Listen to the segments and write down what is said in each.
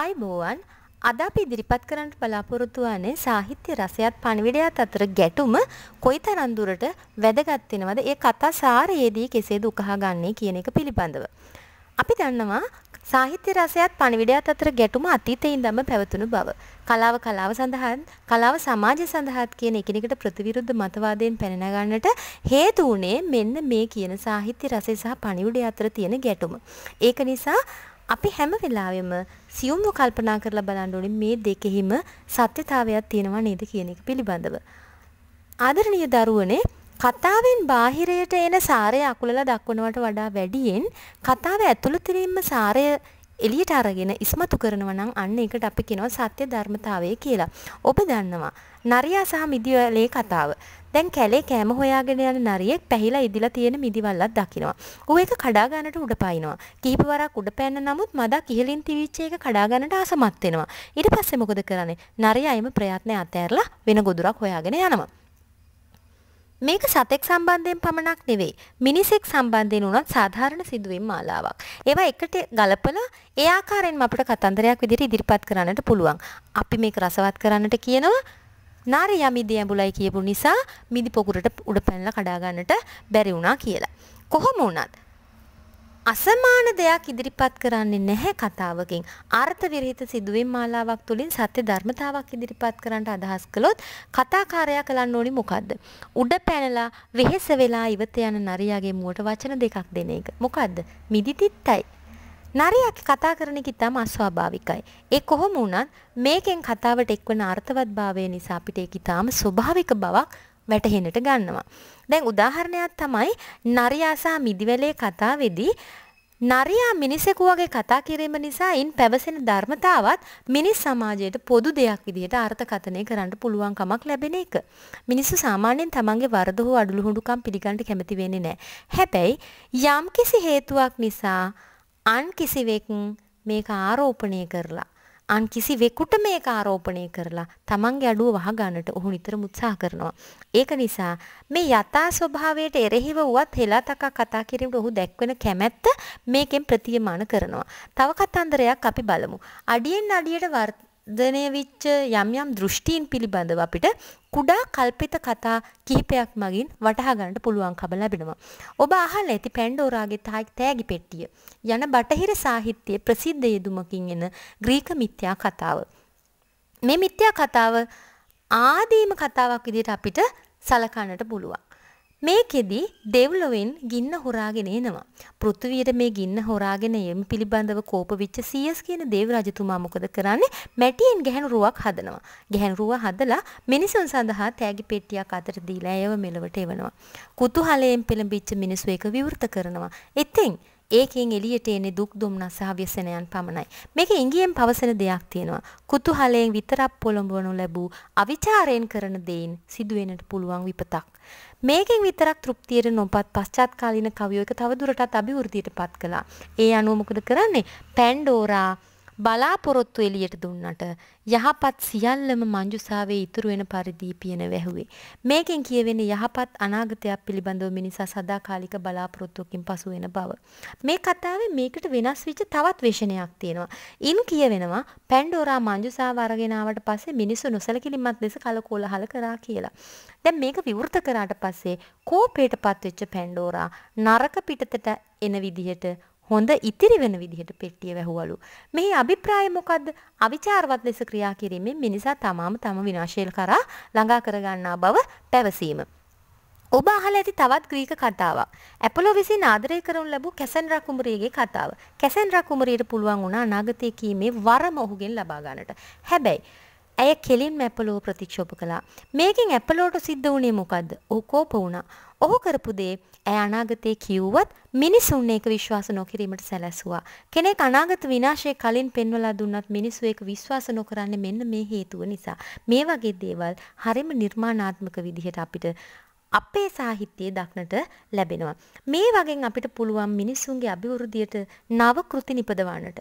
ආයිබෝවන් අද අපි ඉදිරිපත් කරන්න බලාපොරොත්තු වන්නේ සාහිත්‍ය රසයත් පණිවිඩයත් අතර ගැටුම කොයි තරම් දුරට වැදගත් වෙනවද ඒ කතා සාරයේදී කෙසේද උකහා ගන්නේ කියන එක පිළිබඳව. අපි දන්නවා සාහිත්‍ය රසයත් පණිවිඩයත් අතර ගැටුම අතීතයේ ඉඳන්ම පැවතුණු බව. කලාව කලාව සඳහාත් කලාව සමාජය සඳහාත් කියන එකිනෙකට ප්‍රතිවිරුද්ධ මතවාදයෙන් පැන නගන්නට හේතු වුණේ මෙන්න මේ කියන සාහිත්‍ය රසය සහ පණිවිඩය අතර තියෙන ගැටුම. ඒක නිසා අපි හැම වෙලාවෙම සියුම්ව කල්පනා කරලා බලන්න ඕනේ මේ දෙකෙහිම සත්‍යතාවයක් තියෙනවා නේද කියන එක පිළිබඳව. ආදරණීය දරුවනේ කතාවෙන් බාහිරයට එන සාරය අකුලලා දක්වනවට වඩා වැඩියෙන් කතාව ඇතුළතින්ම සාරය එළියට අරගෙන ඉස්මතු කරනවා නම් අන්න ඒකට අපි කියනවා සත්‍ය ධර්මතාවය කියලා. ඔබ දන්නවා නරියා සහ මිදිවැලේ කතාව. දැන් කැලේ කෑම හොයාගෙන යන නරියෙක් පැහිලා ඉදිලා තියෙන මිදිවල්ලක් දකිනවා. ඌ ඒක කඩා ගන්නට උඩ පායිනවා. කීප වරක් උඩ පැන්න නමුත් මදා කිහිලින් තිවිච්ච එක කඩා ගන්නට අසමත් වෙනවා. ඊට පස්සේ මොකද කරන්නේ? නරියා එම ප්‍රයත්නය අතහැරලා වෙන ගොදුරක් හොයාගෙන යනවා. මේක සතෙක් සම්බන්ධයෙන් පමණක් නෙවෙයි. මිනිසෙක් සම්බන්ධයෙන් වුණත් සාධාරණ සිදුවීම් මාලාවක්. ඒවා එකට ගලපලා ඒ ආකාරයෙන්ම අපිට කතන්දරයක් විදිහට ඉදිරිපත් කරන්නට පුළුවන්. අපි මේක රසවත් කරන්නට කියනවා නාරයා මිදි ඇඹුලයි කියපු නිසා මිදි පොකුරට උඩ පැනලා කඩා ගන්නට බැරි වුණා කියලා. කොහොම වුණත් අසමාන දෙයක් ඉදිරිපත් කරන්නේ නැහැ කතාවකින්. අර්ථ විරහිත සිදුවීම් මාලාවක් තුළින් සත්‍ය ධර්මතාවක් ඉදිරිපත් කරන්නට අදහස් කළොත් කතාකාරයා කරන්න ඕනි මොකද්ද? උඩ පැනලා වෙහෙස වෙලා ඉවත යන නරියාගේ මුවට වචන දෙකක් දෙන එක. මොකද්ද? මිදිතිත්තයි. නරයක් කතා කරන එක ඉතාම අස්වාභාවිකයි. ඒ කොහොම වුණත් මේකෙන් කතාවට එක්වන අර්ථවත්භාවය නිසා අපිට ඒක ඉතාම ස්වභාවික බවක් වැටහෙනට ගන්නවා. දැන් උදාහරණයක් තමයි නරයා සහ මිදිවැලේ කතාවේදී නරයා මිනිසෙකු වගේ කතා කිරීම නිසා ඉන් පැවසෙන ධර්මතාවත් මිනිස් සමාජයට පොදු දෙයක් විදිහට අර්ථකථනය කරන්න පුළුවන් කමක් ලැබෙන එක. මිනිස්සු සාමාන්‍යයෙන් තමන්ගේ වරද හෝ අඩලුහුඩුකම් පිළිගන්න කැමති වෙන්නේ නැහැ. හැබැයි යම්කිසි හේතුවක් නිසා අන් කිසිවෙක් මේක ආරෝපණය කරලා අන් කිසිවෙකුට මේක ආරෝපණය කරලා තමන්ගේ අඩුව වහගන්නට ඔහු නිතරම උත්සාහ කරනවා. ඒක නිසා මේ යථා ස්වභාවයට එරෙහිව වුවත් හෙලාතකා කතා කිරීමට ඔහු දැක්වෙන කැමැත්ත මේකෙන් ප්‍රතියමාන කරනවා. තව කතන්දරයක් අපි බලමු. අඩියෙන් අඩියට වර්ධනය විච්ච යම් යම් දෘෂ්ටීන් පිළිබඳව අපිට කුඩා කල්පිත කතා කිහිපයක් මගින් වටහා ගන්නට පුළුවන්කම ලැබෙනවා. ඔබ අහලා ඇති පැන්ඩෝරාගේ තෑගි පෙට්ටිය යන බටහිර සාහිත්‍යයේ ප්‍රසිද්ධ යෙදුමකින් එන ග්‍රීක මිත්‍යා කතාව. මේ මිත්‍යා කතාව ආදීම කතාවක් විදිහට අපිට සලකන්නට පුළුවන්. මේකෙදි දෙව්ලොවෙන් ගින්න හොරාගෙන එනවා. පෘථුවියට මේ ගින්න හොරාගෙන යම් පිළිබඳව කෝපවිච්ච සීයස් කියන දේව රජතුමා මොකද කරන්නේ? මැටියෙන් ගැහණු රුවක් හදනවා. ගැහණු රුව හදලා මිනිසුන් සඳහා තෑගි පෙට්ටියක් අතට දීලා ඒව මෙලවට එවනවා. කුතුහලයෙන් පෙළඹිච්ච මිනිස්සු ඒක විවෘත කරනවා. ඉතින් ඒකෙන් එළියට එන්නේ දුක් දුම්නස් සහ ව්‍යසනයන් පමණයි. මේක ඉංගියෙන් පවසන දෙයක් තියෙනවා. කුතුහලයෙන් විතරක් පොළඹවනු ලැබූ අවිචාරයෙන් කරන දෙයින් සිදුවෙන්නට පුළුවන් විපතක්. මේකෙන් විතරක් තෘප්තියට නොපත් පශ්චාත්කාලීන කවියෝ එක තවදුරටත් අභිවෘද්ධියටපත් කළා. ඒ අනුව මොකද කරන්නේ? පැන්ඩෝරා බලාපොරොත්තු එළියට දුන්නට යහපත් සියල්ලම මංජුසාවේ ඉතුරු වෙන පරිදි පියන වැහුවේ. මේකෙන් කියවෙන්නේ යහපත් අනාගතයක් පිළිබඳව මිනිසා සදාකාලික බලාපොරොත්තුවකින් පසු වෙන බව. මේ කතාවේ මේකට වෙනස් වෙච්ච තවත් වෙෂණයක් තියෙනවා. ඉන් කියවෙනවා පැන්ඩෝරා මංජුසාව අරගෙන ආවට පස්සේ මිනිස්සු නොසලකිලිමත් ලෙස කලකෝලහල කරා කියලා. දැන් මේක විවෘත කරාට පස්සේ කෝපයටපත් වෙච්ච පැන්ඩෝරා නරක පිටතට එන විදිහට හොඳ ඉතිරි වෙන විදිහට පෙට්ටිය වැහුවලු. මෙහි අභිප්‍රාය මොකද්ද? අවිචාරවත් ලෙස ක්‍රියා කිරීමෙන් මිනිසා තමාම තම විනාශය කරා ළඟා කරගන්නා බව පැවසීම. ඔබ අහලා ඇති තවත් ග්‍රීක කතාවක්. ඇපොලෝ විසින් ආදරය කරනු ලැබූ කැසන්ඩ්‍රා කුමරියගේ කතාව. කැසන්ඩ්‍රා කුමරියට පුළුවන් වුණා අනාගතයේ කීමේ වරම ඔහුගෙන් ලබා ගන්නට. හැබැයි ඇය කෙලින්ම ඇපලෝ ප්‍රතික්ෂෝප කළා. මේකෙන් ඇපලෝට සිද්ධ වුණේ මොකද්ද? ඔහු කෝප වුණා. ඔහු කරපු දේ ඇය අනාගතේ කිව්වත් මිනිසුන් ඒක විශ්වාස නොකිරීමට සැලැස්සුවා. කෙනෙක් අනාගත විනාශය කලින් පෙන්වලා දුන්නත් මිනිස්සු ඒක විශ්වාස නොකරන්නේ මෙන්න මේ හේතුව නිසා. මේ වගේ දේවල් හරිම නිර්මාණාත්මක විදිහට අපිට අපේ සාහිත්‍යයේ දක්නට ලැබෙනවා. මේ වගේ අපිට පුළුවන් මිනිසුන්ගේ අභිවෘද්ධියට නව කෘති නිපදවන්නට.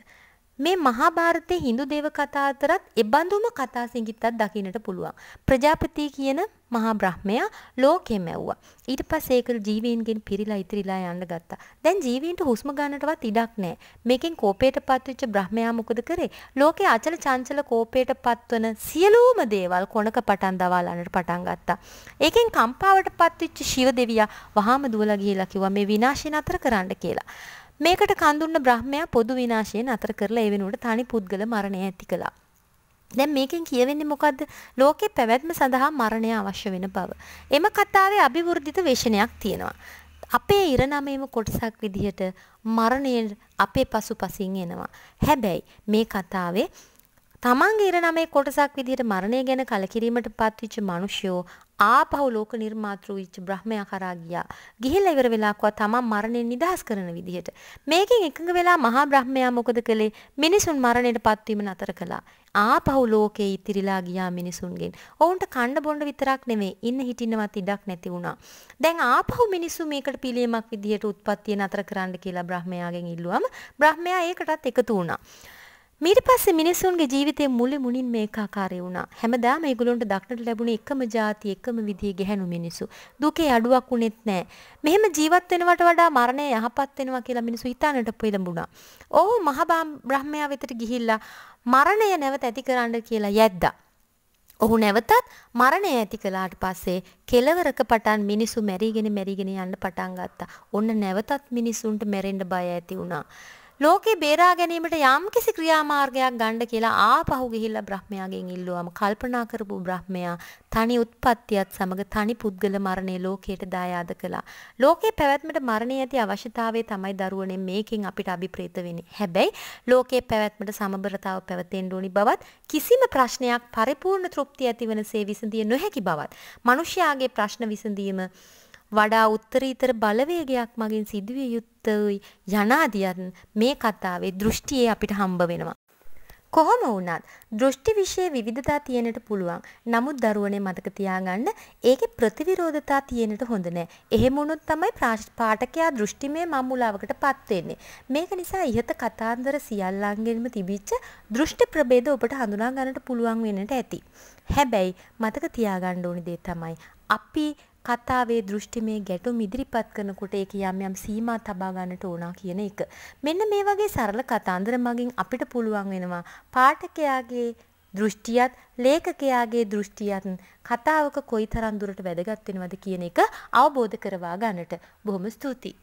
මේ මහාභාරතයේ Hindu දේව කතා අතරත් එබඳුම කතා සිඟිත්තක් දකින්නට පුළුවන්. ප්‍රජාපති කියන මහා බ්‍රහ්මයා ලෝකෙම ඇව්වා. ඊට පස්සේ ඒක ජීවීන්ගෙන් පිරීලා ඉතිරිලා යන්න ගත්තා. දැන් ජීවීන්ට හුස්ම ගන්නටවත් ඉඩක් නැහැ. මේකෙන් කෝපයටපත් වෙච්ච බ්‍රහ්මයා මොකද කරේ? ලෝකේ අචල චංචල කෝපයටපත් වන සියලුම දේවල් කොනක පටන් දවාලන්නට පටන් ගත්තා. ඒකෙන් කම්පාවටපත් වෙච්ච ශිව දෙවියා වහාම දුවලා ගිහිලා කිව්වා මේ විනාශය නතර කරන්න කියලා. මේකට කඳුන්න බ්‍රහ්මයා පොදු විනාශයෙන් අතර කරලා ඒ වෙනුවට තනි පුද්ගල මරණය ඇති කළා. දැන් මේකෙන් කියවෙන්නේ මොකද්ද? ලෝකේ පැවැත්ම සඳහා මරණය අවශ්‍ය වෙන බව. එම කතාවේ අභිවෘද්ධිත වේශනයක් තියෙනවා. අපේ ඉරණමේම කොටසක් විදිහට මරණය අපේ පසුපසින් එනවා. හැබැයි මේ කතාවේ තමන්ගේ ඉරණමේ කොටසක් විදිහට මරණය ගැන කලකිරීමට පත්විච්ච මිනිස්සුෝ ආපහු ලෝක නිර්මාතෘ වෙච්ච බ්‍රහ්මයා කරා ගියා. ගිහිල්ලා ඉවර වෙලාකවා තමන් මරණයෙන් නිදහස් කරන විදිහට. මේකෙන් එකඟ වෙලා මහා බ්‍රහ්මයා මොකද කළේ? මිනිසුන් මරණයට පත්වීම නතර කළා. ආපහු ලෝකේ ඉතිරිලා ගියා මිනිසුන්ගෙන්. ඔවුන්ට කන්න බොන්න විතරක් නෙමෙයි ඉන්න හිටින්නවත් ඉඩක් නැති වුණා. දැන් ආපහු මිනිස්සු මේකට පිළියමක් විදිහට උත්පත්තිය නතර කරන්න කියලා බ්‍රහ්මයාගෙන් ඉල්ලුවම බ්‍රහ්මයා ඒකටත් එකතු වුණා. මීට පස්සේ මිනිසුන්ගේ ජීවිතයේ මුළු මුණින් මේකාකාරය වුණා. හැමදාම ඒගොල්ලන්ට දක්නට ලැබුණේ එකම જાති එකම විදිහේ ගැහැණු මිනිස්සු. දුකේ අඩුවක් උනේත් නැහැ. මෙහෙම ජීවත් වෙනවට වඩා මරණය යහපත් වෙනවා කියලා මිනිස්සු හිතන්නට පෙළඹුණා. ඕ මහ බ්‍රහ්මයා වෙතට ගිහිල්ලා මරණය නැවත ඇති කරන්න කියලා යැද්දා. ඔහු නැවතත් මරණය ඇති කළාට පස්සේ කෙලවරක පටන් මිනිසු මැරිගෙන මැරිගෙන යන්න පටන් ගත්තා. ඔන්න නැවතත් මිනිසුන්ට මැරෙන්න බය ඇති වුණා. ලෝකේ බේරා ගැනීමට යම්කිසි ක්‍රියාමාර්ගයක් ගන්න කියලා ආපහු ගිහිල්ලා බ්‍රහ්මයාගෙන් ඉල්ලුවාම කල්පනා කරපු බ්‍රහ්මයා තනි උත්පත්තියත් සමග තනි පුද්ගල මරණය ලෝකයට දායාද කළා. ලෝකේ පැවැත්මට මරණය ඇති අවශ්‍යතාවය තමයි දරුවනේ මේකෙන් අපිට අභිප්‍රේත වෙන්නේ. හැබැයි ලෝකේ පැවැත්මට සමබරතාව පැවතෙන්න ඕනි බවත් කිසිම ප්‍රශ්නයක් පරිපූර්ණ තෘප්තිය ඇතිවනසේ විසඳිය නොහැකි බවත් මිනිස්යාගේ ප්‍රශ්න විසඳීම වඩා උත්තරීතර බලවේගයක් මගින් සිදුවිය යුත්තයි යනාදියන් මේ කතාවේ දෘෂ්ටියේ අපිට හම්බ වෙනවා. කොහොම වුණත් දෘෂ්ටි විශය විවිධතා තියෙනට පුළුවන්. නමුත් දරුවනේ මතක තියාගන්න ඒකේ ප්‍රතිවිරෝධතා තියෙනට හොඳ නෑ. එහෙම වුණොත් තමයි පාඨකයා දෘෂ්ටිමය මම්මුලාවකටපත් වෙන්නේ. මේක නිසා ইহත කතාන්දර සියල්ලන්ගෙන්ම තිබිච්ච දෘෂ්ටි ප්‍රභේද ඔබට හඳුනා ගන්නට පුළුවන් වෙන්නට ඇති. හැබැයි මතක තියාගන්න ඕනි දේ තමයි අපි කතාවේ දෘෂ්ටිමය ගැටුම් ඉදිරිපත් කරනකොට ඒක යම් යම් සීමා තබා ගන්නට ඕනා කියන එක. මෙන්න මේ වගේ සරල කතාන්දර මගින් අපිට පුළුවන් වෙනවා පාඨකයාගේ දෘෂ්ටියත් ලේඛකයාගේ දෘෂ්ටියත් කතාවක කොයිතරම් දුරට වැදගත් වෙනවද කියන එක අවබෝධ කරවා ගන්නට. බොහොම ස්තුතියි.